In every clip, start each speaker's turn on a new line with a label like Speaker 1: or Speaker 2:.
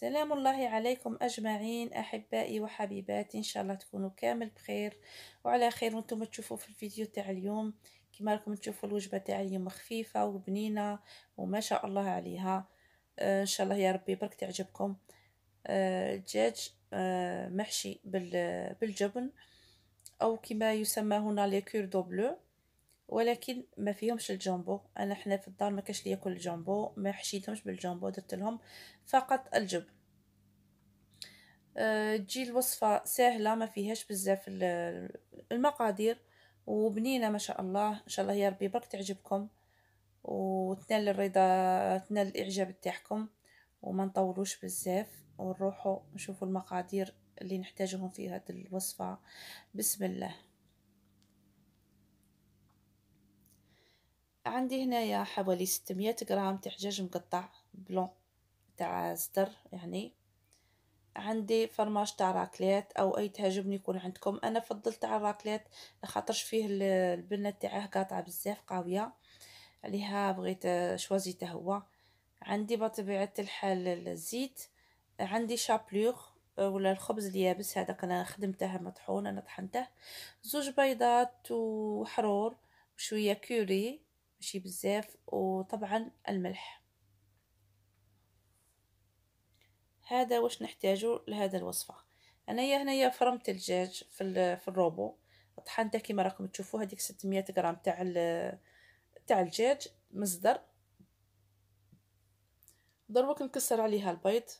Speaker 1: سلام الله عليكم أجمعين أحبائي وحبيباتي إن شاء الله تكونوا كامل بخير وعلى خير وانتم تشوفوا في الفيديو تاع اليوم كما راكم تشوفوا الوجبة تاع اليوم خفيفة وبنينة وما شاء الله عليها آه، إن شاء الله يا ربي برك تعجبكم آه الدجاج آه، محشي بالجبن أو كما يسمى هنا لي دوبلو بلو ولكن ما فيهمش الجامبو انا حنا في الدار ما كاش ليا كل الجامبو ما حشيتهمش بالجامبو درت لهم فقط الجبن آه، تجي الوصفه سهله ما فيهاش بزاف المقادير وبنينه ما شاء الله ان شاء الله يا ربي برك تعجبكم وتنال الرضا تنال الاعجاب تاعكم وما نطولوش بزاف ونروحوا نشوفوا المقادير اللي نحتاجهم في هذه الوصفه بسم الله عندي هنايا حوالي 600 غرام تاع دجاج مقطع بلون تاع صدر يعني عندي فرماج تاع راكليت او اي تعجبني يكون عندكم انا فضلت تاع الراكليت لخاطرش فيه البنه تاعه قاطعه بزاف قويه عليها بغيت شوازيته هو عندي بطبيعه الحال الزيت عندي شابلوغ ولا الخبز اليابس هذاك انا خدمته مطحون انا طحنته زوج بيضات وحرور وشويه كوري ماشي بزاف وطبعا الملح هذا واش نحتاجو لهذا الوصفه انايا هنايا فرمت الدجاج في في الروبو طحنته كيما راكم تشوفوا هذيك 600 غرام تاع تاع الدجاج مصدر دروك نكسر عليها البيض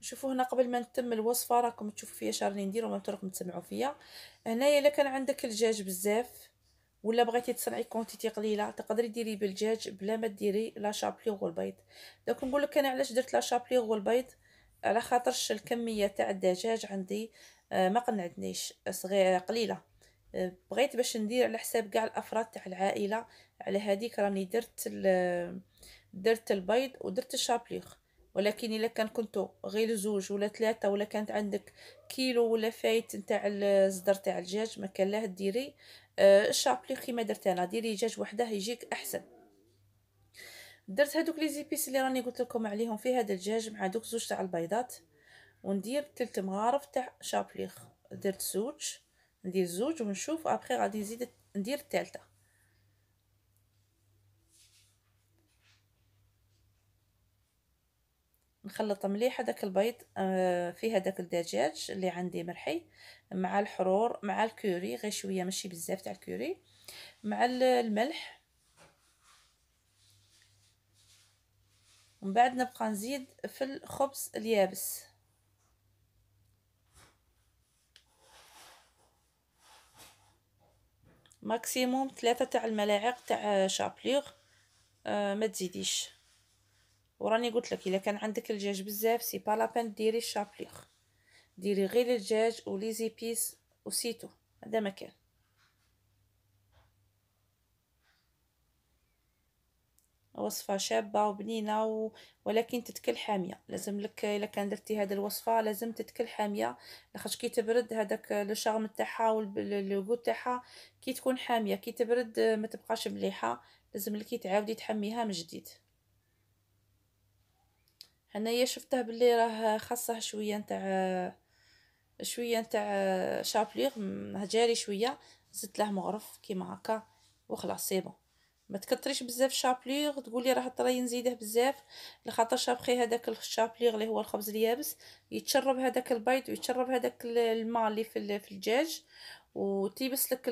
Speaker 1: شوفوا هنا قبل ما نتم الوصفه راكم تشوفوا فيا شارني ندير وما راكم تسمعوا فيا هنايا الا كان عندك الدجاج بزاف ولا بغيتي تصنعي كونتيتي قليله تقدري ديري بالدجاج بلا ما ديري لا شابليغ والبيض دونك نقول لك انا علاش درت لا شابليغ والبيض على خاطرش الكميه تاع الدجاج عندي آه، ما قنعتنيش صغيره قليله آه، بغيت باش ندير على حساب كاع الافراد تاع العائله على هذيك راني درت درت البيض ودرت الشابليغ ولكن الا كان كنتو غير زوج ولا ثلاثه ولا كانت عندك كيلو ولا فايت نتاع الزدر تاع الدجاج ما كان لاه ديري آه، الشابلي كيما درت انا ديري دجاج وحده يجيك احسن درت هذوك لي زيبيس اللي راني قلت لكم عليهم في هذا الدجاج مع دوك زوج تاع البيضات وندير ثلث مغارف تاع شابليخ درت زوج ندير زوج ونشوف ابخي غادي نزيد ندير الثالثه نخلط مليح هذاك البيض آه، فيه هذاك الدجاج اللي عندي مرحي مع الحرور مع الكوري غير شويه ماشي بزاف تاع الكوري مع الملح ومن بعد نبقى نزيد في الخبز اليابس ماكسيموم ثلاثة تاع الملاعق تاع شابليغ آه ما تزيديش وراني قلت لك الا كان عندك الدجاج بزاف سي با لا بان ديري الشابليغ ديري غير الدجاج ولي زيبيس وسيتو هذا ما كان وصفه شابه وبنينه و... ولكن تتكل حاميه لازم لك الا كان درتي هذه الوصفه لازم تتكل حاميه لاخاطش كي تبرد هذاك لو شارم تاعها واللوغو تاعها كي تكون حاميه كي تبرد ما تبقاش مليحه لازم لك تعاودي تحميها من جديد هنايا شفته بلي راه خاصه شويه نتاع شويه نتاع شابليغ جاري شويه زدت له مغرف كيما هكا وخلاص سي بون ما تكثريش بزاف شابليغ تقولي راه طري نزيده بزاف لخاطر شابخي هذاك الشابليغ اللي هو الخبز اليابس يتشرب هذاك البيض ويتشرب هذاك الماء اللي في في الدجاج وتيبس لك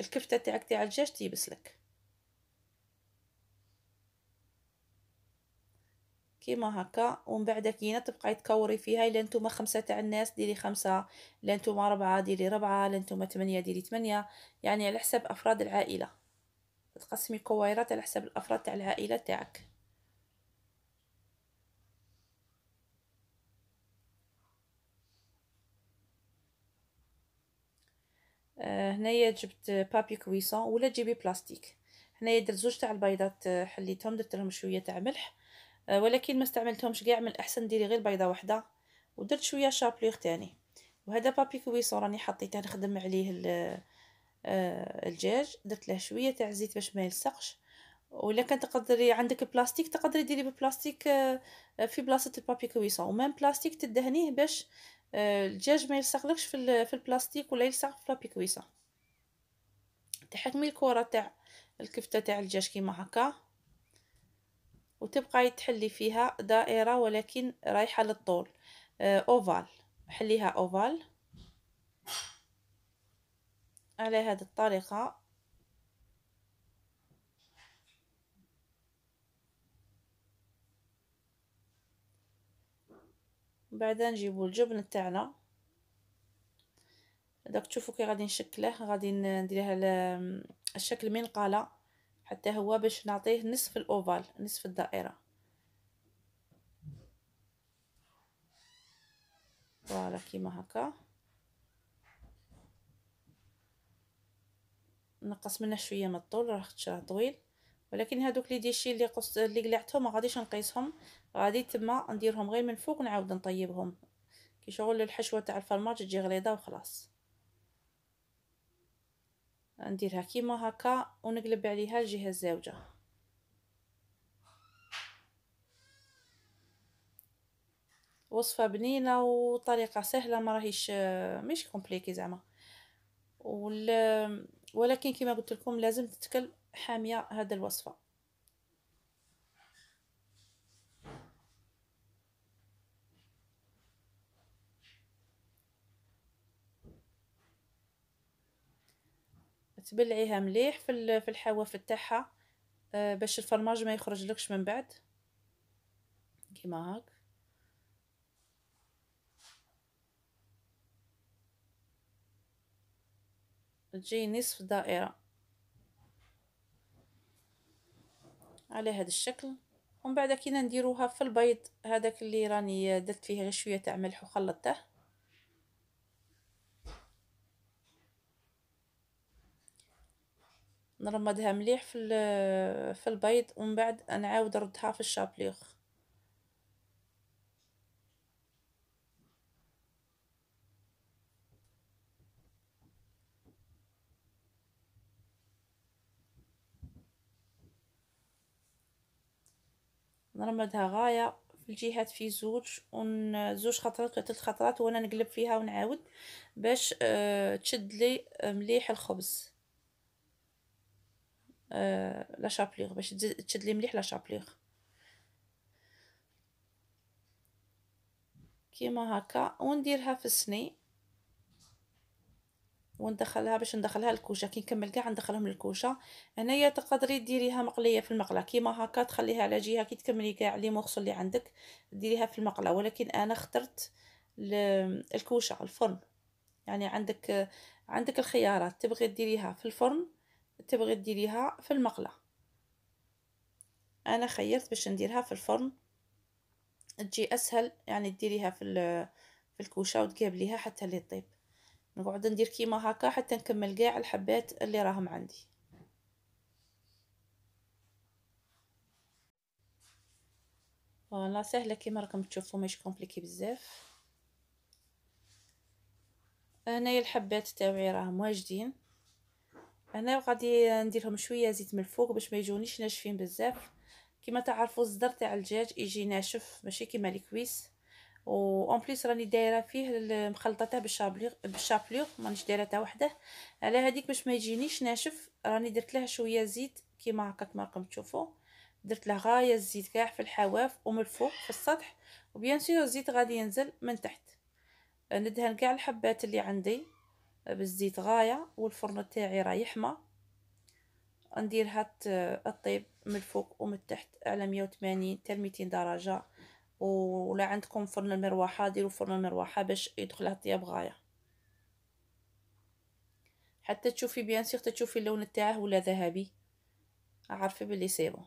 Speaker 1: الكفته تاعك تاع الدجاج تيبس لك كيما هكا ومن بعد كينا تبقاي تكوري فيها الا نتوما خمسه تاع الناس ديري خمسه الا نتوما ربعه ديري ربعه الا نتوما ثمانيه ديري ثمانيه يعني على حساب افراد العائله تقسمي كويرات على حساب الافراد تاع العائله تاعك آه، هنايا جبت بابي كويسون ولا جيبي بلاستيك هنايا درت زوج تاع البيضات آه، حليتهم درت لهم شويه تاع ملح آه، ولكن ما استعملتهمش كاع من الاحسن ديري غير بيضه واحده ودرت شويه شابلوغ تاني وهذا بابي كويسون راني حطيته نخدم عليه آه، الدجاج درت له شويه تاع زيت باش ما يلصقش ولا كان تقدري عندك بلاستيك تقدري ديري ببلاستيك آه، في بلاصه البابي كويسون ومام بلاستيك تدهنيه باش الدجاج ما يلصقلكش في في البلاستيك ولا يلصق في بابي كويسون تحكمي الكره تاع الكفته تاع الدجاج كيما هكا وتبقاي تحلي فيها دائرة ولكن رايحة للطول آه، أوفال حليها أوفال على هذه الطريقة بعدا نجيبو الجبن تاعنا داك تشوفوا كي غادي نشكله غادي نديرها على الشكل منقله حتى هو باش نعطيه نصف الاوفال نصف الدائره فوالا كيما هكا نقص منه شويه من الطول راه راه طويل ولكن هادوك لي ديشي اللي قص اللي قلعتهم ما غاديش نقيسهم غادي تما نديرهم غير من فوق نعاود نطيبهم كي شغل الحشوه تاع الفرماج تجي غليظه وخلاص نديرها كيما هكا ونقلب عليها الجهه الزاوجه وصفه بنينه وطريقه سهله ما راهيش مش كومبليكي زعما ولكن كما قلت لكم لازم تتكل حاميه هذه الوصفه تبلعيها مليح في في الحواف تاعها آه، باش الفرماج ما يخرج لكش من بعد كيما هاك تجي نصف دائره على هذا الشكل ومن بعد كي نديروها في البيض هذاك اللي راني درت فيه غير شويه تاع ملح وخلطته نرمدها مليح في في البيض ومن بعد نعاود نردها في الشابليغ نرمدها غايه في الجهات فيه زوج ون زوج خطرات ولا ثلاث خطرات وانا نقلب فيها ونعاود باش آه، تشد لي آه، مليح الخبز آه، لا شابليغ باش تشد لي مليح لا شابليغ كيما هكا ونديرها في السني وندخلها باش ندخلها الكوشه كي نكمل كاع ندخلهم الكوشه هنايا تقدري ديريها مقليه في المقله كيما هكا تخليها على جهه كي تكملي كاع لي مخصو اللي عندك ديريها في المقله ولكن انا اخترت الكوشه الفرن يعني عندك عندك الخيارات تبغي ديريها في الفرن تبغي ديريها في المقله انا خيرت باش نديرها في الفرن تجي اسهل يعني ديريها في في الكوشه وتقابليها حتى اللي طيب نقعد ندير كيما هكا حتى نكمل كاع الحبات اللي راهم عندي فوالا سهله كيما راكم تشوفوا ماشي كومبليكي بزاف هنايا الحبات تاعي راهم واجدين هنا غادي نديرهم شويه زيت من الفوق باش ما يجونيش ناشفين بزاف كما تعرفوا الصدر تاع الدجاج يجي ناشف ماشي كيما الكويس و اون بليس راني دايره فيه المخلطه تاع بالشابليغ بالشابليغ مانيش دايره تا وحده على هذيك باش ما يجينيش ناشف راني درت لها شويه زيت كيما هكاك ما راكم تشوفوا درت لها غايه الزيت كاع في الحواف ومن الفوق في السطح وبيان سور الزيت غادي ينزل من تحت ندهن كاع الحبات اللي عندي بالزيت غاية والفرن تاعي راه يحمى نديرها آه، الطيب من الفوق ومن التحت على 180 حتى 200 درجه ولا عندكم فرن المروحه ديروا فرن المروحه باش يدخلها الطياب غايه حتى تشوفي بيان سيغ تشوفي اللون تاعه ولا ذهبي عارفه بلي سي بون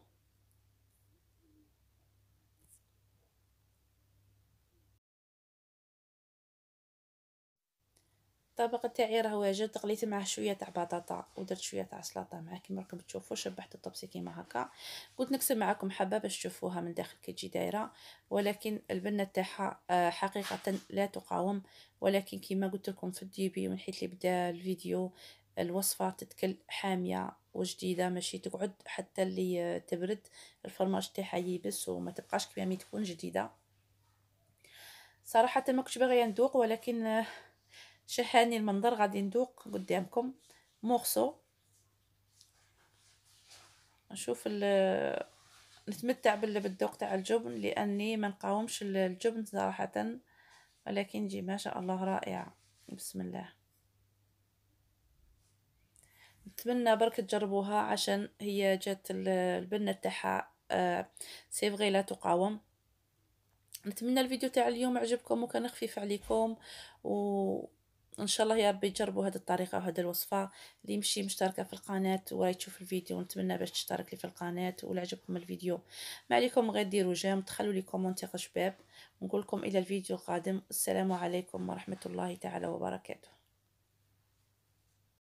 Speaker 1: الطبق تاعي راه واجد غليت معاه شويه تاع بطاطا ودرت شويه تاع سلطه معاه كيما راكم تشوفوا شبحت الطبسي كيما هكا قلت نكسر معكم حبه باش تشوفوها من داخل كي تجي دايره ولكن البنه تاعها آه، حقيقه لا تقاوم ولكن كيما قلت لكم في الديبي من حيت اللي بدا الفيديو الوصفه تتكل حاميه وجديده ماشي تقعد حتى اللي آه، تبرد الفرماج تاعها يبس وما تبقاش كيما تكون جديده صراحه ما كنتش باغيه ندوق ولكن آه، شحاني المنظر غادي ندوق قدامكم مورسو نشوف نتمتع بالذوق تاع الجبن لاني ما نقاومش الجبن صراحه ولكن جي ما شاء الله رائع بسم الله نتمنى برك تجربوها عشان هي جات البنه تاعها آه، سي فغي لا تقاوم نتمنى الفيديو تاع اليوم عجبكم وكان خفيف عليكم و ان شاء الله يا ربي تجربوا هذه الطريقه وهذه الوصفه اللي يمشي مشتركه في القناه وراي تشوف الفيديو نتمنى باش تشترك لي في القناه ولا عجبكم الفيديو ما عليكم غير ديروا جيم تخلوا لي كومونتير شباب نقول لكم الى الفيديو القادم السلام عليكم ورحمه الله تعالى وبركاته